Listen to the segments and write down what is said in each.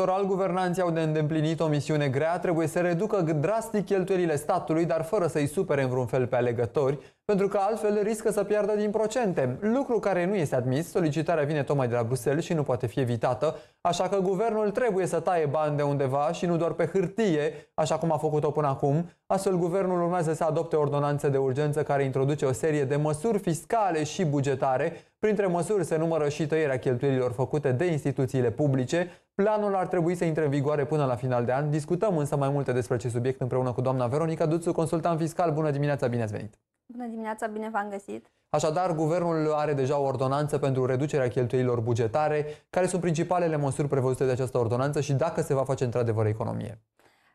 electoral, guvernanții au de îndeplinit o misiune grea, trebuie să reducă drastic cheltuielile statului, dar fără să-i supere în vreun fel pe alegători, pentru că altfel riscă să piardă din procente, lucru care nu este admis, solicitarea vine tocmai de la Bruxelles și nu poate fi evitată, așa că guvernul trebuie să taie bani de undeva și nu doar pe hârtie, așa cum a făcut-o până acum, astfel guvernul urmează să adopte ordonanțe de urgență care introduce o serie de măsuri fiscale și bugetare, printre măsuri se numără și tăierea cheltuielilor făcute de instituțiile publice, Planul ar trebui să intre în vigoare până la final de an. Discutăm însă mai multe despre acest subiect împreună cu doamna Veronica Duțu, consultant fiscal. Bună dimineața, bine ați venit! Bună dimineața, bine v-am găsit! Așadar, guvernul are deja o ordonanță pentru reducerea cheltuielilor bugetare. Care sunt principalele măsuri prevăzute de această ordonanță și dacă se va face într-adevăr economie?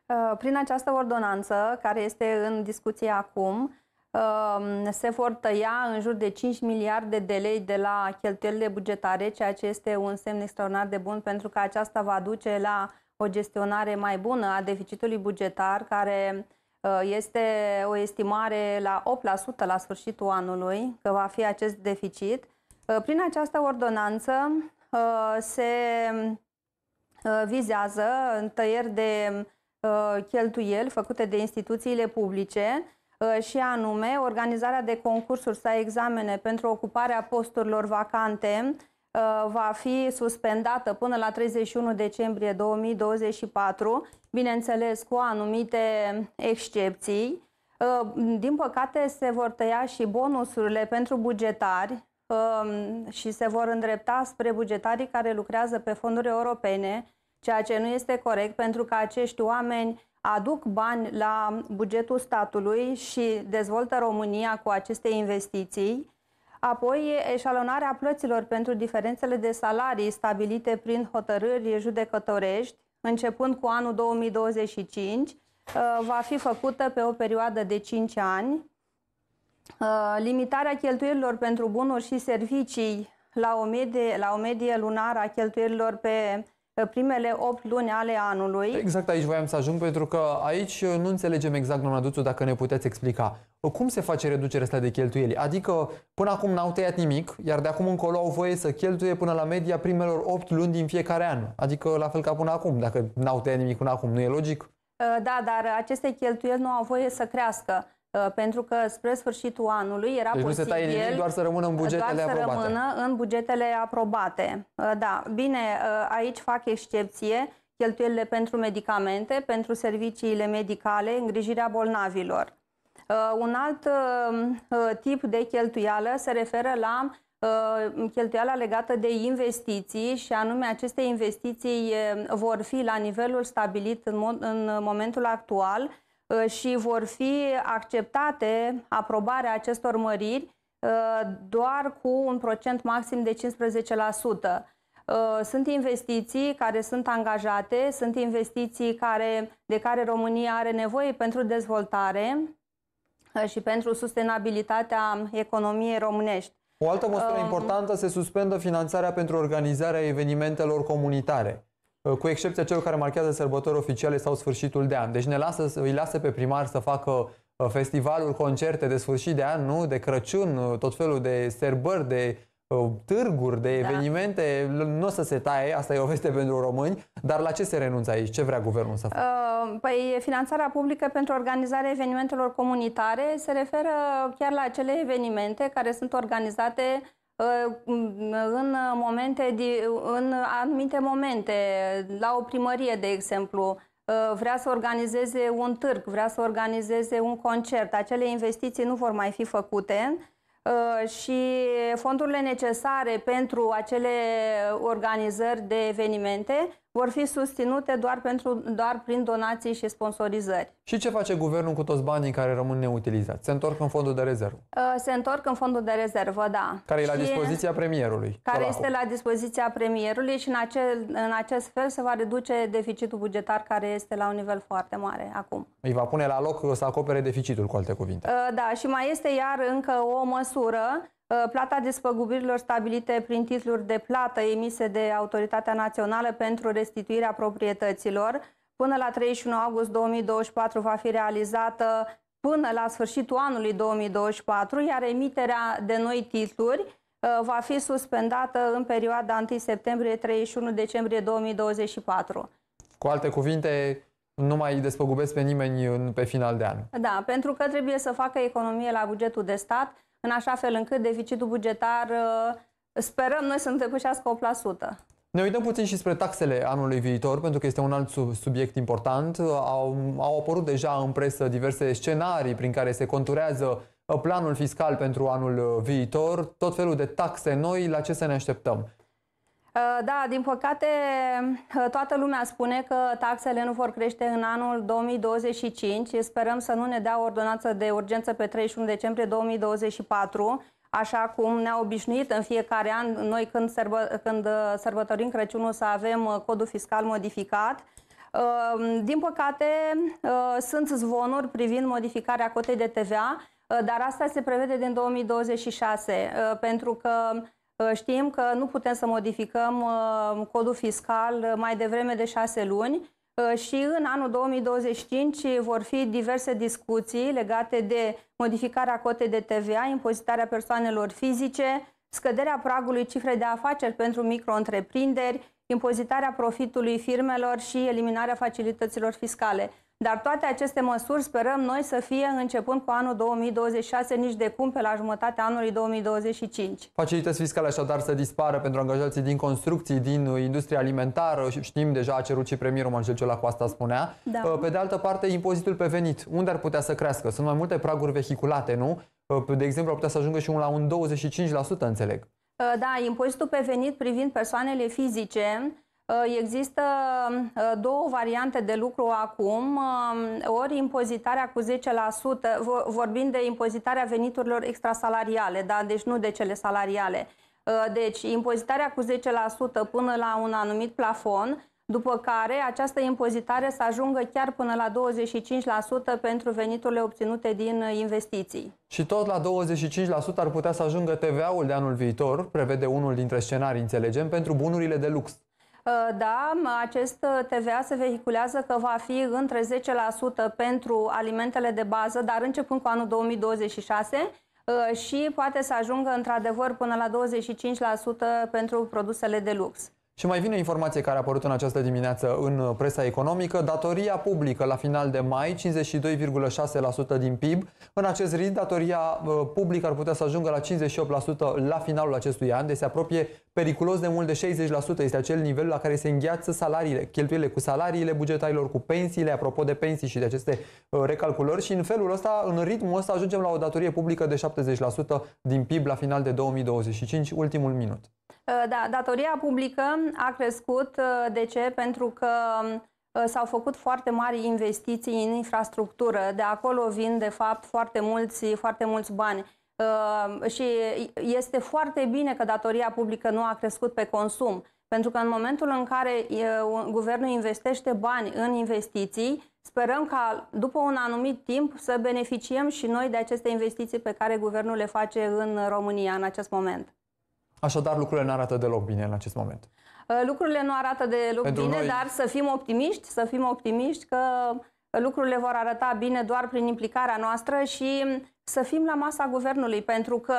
Uh, prin această ordonanță, care este în discuție acum, Ehm, se vor tăia în jur de 5 miliarde de lei de la cheltuielile bugetare, ceea ce este un semn extraordinar de bun pentru că aceasta va duce la o gestionare mai bună a deficitului bugetar, care eh, este o estimare la 8% la sfârșitul anului că va fi acest deficit. Eh, prin această ordonanță eh, se vizează tăieri de cheltuieli făcute de instituțiile publice, Uh, și anume organizarea de concursuri sau examene pentru ocuparea posturilor vacante uh, va fi suspendată până la 31 decembrie 2024, bineînțeles cu anumite excepții. Uh, din păcate se vor tăia și bonusurile pentru bugetari um, și se vor îndrepta spre bugetarii care lucrează pe fonduri europene, ceea ce nu este corect pentru că acești oameni aduc bani la bugetul statului și dezvoltă România cu aceste investiții, apoi eșalonarea plăților pentru diferențele de salarii stabilite prin hotărâri judecătorești, începând cu anul 2025, uh, va fi făcută pe o perioadă de 5 ani. Uh, limitarea cheltuielilor pentru bunuri și servicii la o medie, la o medie lunară a cheltuielilor pe primele 8 luni ale anului. Exact aici voiam să ajung, pentru că aici uh, nu înțelegem exact, doamna Duțu, dacă ne puteți explica. Uh, cum se face reducerea asta de cheltuieli? Adică până acum n-au tăiat nimic, iar de acum încolo au voie să cheltuie până la media primelor 8 luni din fiecare an. Adică la fel ca până acum, dacă n-au tăiat nimic până acum, nu e logic? Uh, da, dar aceste cheltuieli nu au voie să crească. Uh, pentru că spre sfârșitul anului era deci posibil nu se taie nimic, doar să rămână în bugetele doar aprobate. să rămână în bugetele aprobate. Uh, da, bine, uh, aici fac excepție cheltuielile pentru medicamente, pentru serviciile medicale, îngrijirea bolnavilor. Un alt tip de cheltuială se referă la cheltuiala legată de investiții și anume aceste investiții vor fi la nivelul stabilit în, mod, în momentul actual Uh, și vor fi acceptate aprobarea acestor măriri uh, doar cu un procent maxim de 15%. Uh, sunt investiții care sunt angajate, sunt investiții care, de care România are nevoie pentru dezvoltare și pentru sustenabilitatea economiei românești. O altă măsură importantă se suspendă finanțarea pentru organizarea evenimentelor comunitare. Uh, cu excepția celor care marchează sărbători oficiale sau sfârșitul de an. Deci ne lasă, îi lasă pe primar să facă uh, festivaluri, concerte de sfârșit de an, nu? De Crăciun, uh, tot felul de serbări, de târguri, de da. evenimente, nu o să se taie, asta e o veste pentru români, dar la ce se renunță aici? Ce vrea guvernul să facă? Păi finanțarea publică pentru organizarea evenimentelor comunitare se referă chiar la acele evenimente care sunt organizate în momente, în anumite momente, la o primărie, de exemplu, vrea să organizeze un târg, vrea să organizeze un concert, acele investiții nu vor mai fi făcute uh, și fondurile necesare pentru acele organizări de evenimente vor fi susținute doar, pentru, doar prin donații și sponsorizări. Și ce face guvernul cu toți banii care rămân neutilizați? Se întorc în fondul de rezervă? Uh, se întorc în fondul de rezervă, da. Care și e la dispoziția premierului. Care este la dispoziția premierului și în, acel, în acest fel se va reduce deficitul bugetar care este la un nivel foarte mare acum. Îi va pune la loc să acopere deficitul, cu alte cuvinte. Uh, da, și mai este iar încă o măsură Uh, plata despăgubirilor stabilite prin titluri de plată emise de Autoritatea Națională pentru restituirea proprietăților până la 31 august 2024 va fi realizată până la sfârșitul anului 2024, iar emiterea de noi titluri uh, va fi suspendată în perioada 1 septembrie-31 decembrie 2024. Cu alte cuvinte, nu mai despăgubesc pe nimeni pe final de an. Da, pentru că trebuie să facă economie la bugetul de stat, în așa fel încât deficitul bugetar uh, sperăm noi să nu depășească 8%. Ne uităm puțin și spre taxele anului viitor, pentru că este un alt subiect important. Au, au apărut deja în presă diverse scenarii prin care se conturează uh, planul fiscal pentru anul uh, viitor, tot felul de taxe noi, la ce să ne așteptăm. Uh, da, din păcate, uh, toată lumea spune că taxele nu vor crește în anul 2025. Sperăm să nu ne dea o ordonanță de urgență pe 31 decembrie 2024, așa cum ne-a obișnuit în fiecare an noi când, sărbă, când uh, sărbătorim Crăciunul să avem codul fiscal modificat. Din păcate, sunt zvonuri privind modificarea cotei de TVA, dar asta se prevede din 2026, pentru că Ă, știm că nu putem să modificăm ă, codul fiscal ă, mai devreme de șase luni și în anul 2025 vor fi diverse discuții legate de modificarea cotei de TVA, impozitarea persoanelor fizice, scăderea pragului cifrei de afaceri pentru micro-întreprinderi, impozitarea profitului firmelor și eliminarea facilităților fiscale. Dar toate aceste măsuri sperăm noi să fie începând cu anul 2026, nici de cum pe la jumătatea anului 2025. Facilități fiscale așadar să dispară pentru angajații din construcții, din industria alimentară, știm deja a cerut și premierul Marcel Ciola cu asta spunea. Da. Ă, pe de altă parte, impozitul pe venit, unde ar putea să crească? Sunt mai multe praguri vehiculate, nu? Ă, de exemplu, ar putea să ajungă și la un 25%, înțeleg. Ă, da, impozitul pe venit privind persoanele fizice Uh, există uh, două variante de lucru acum, uh, ori impozitarea cu 10%, vorbim de impozitarea veniturilor extrasalariale, da? deci nu de cele salariale. Deci impozitarea cu 10% până la un anumit plafon, după care această impozitare să ajungă chiar până la 25% pentru veniturile obținute din investiții. Și tot la 25% ar putea să ajungă TVA-ul de anul viitor, prevede unul dintre scenarii, înțelegem, pentru bunurile de lux. Uh, da, acest uh, TVA se vehiculează că va fi între 10% pentru alimentele de bază, dar începând cu anul 2026 uh, și poate să ajungă într-adevăr până la 25% pentru produsele de lux. Și mai vine informație care a apărut în această dimineață în uh, presa economică. Datoria publică la final de mai, 52,6% din PIB. În acest ritm, datoria uh, publică ar putea să ajungă la 58% la finalul acestui an, deci se apropie periculos de mult de 60%. Este acel nivel la care se îngheață salariile, cheltuielile cu salariile bugetarilor, cu pensiile, apropo de pensii și de aceste uh, recalculări. Și în felul ăsta, în ritmul ăsta, ajungem la o datorie publică de 70% din PIB la final de 2025, ultimul minut. Uh, da, datoria publică a crescut. Uh, de ce? Pentru că uh, s-au făcut foarte mari investiții în infrastructură. De acolo vin, de fapt, foarte mulți, foarte mulți bani. Și este foarte bine că datoria publică nu a crescut pe consum. Pentru că în momentul în care guvernul investește bani în investiții, sperăm ca după un anumit timp să beneficiem și noi de aceste investiții pe care guvernul le face în România în acest moment. Așadar, lucrurile nu arată deloc bine în acest moment. Uh, lucrurile nu arată deloc Pentru bine, noi... dar să fim optimiști, să fim optimiști că lucrurile vor arăta bine doar prin implicarea noastră și mm, să fim la masa guvernului, pentru că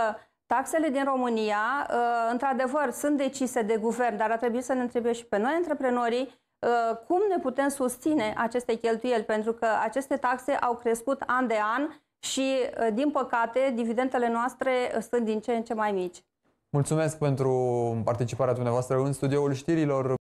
taxele din România, uh, într-adevăr, sunt decise de guvern, dar ar trebui să ne întrebe și pe noi, antreprenorii, uh, cum ne putem susține aceste cheltuieli, pentru că aceste taxe au crescut an de an și, din păcate, dividendele noastre sunt din ce în ce mai mici. Mulțumesc pentru participarea dumneavoastră în studioul știrilor.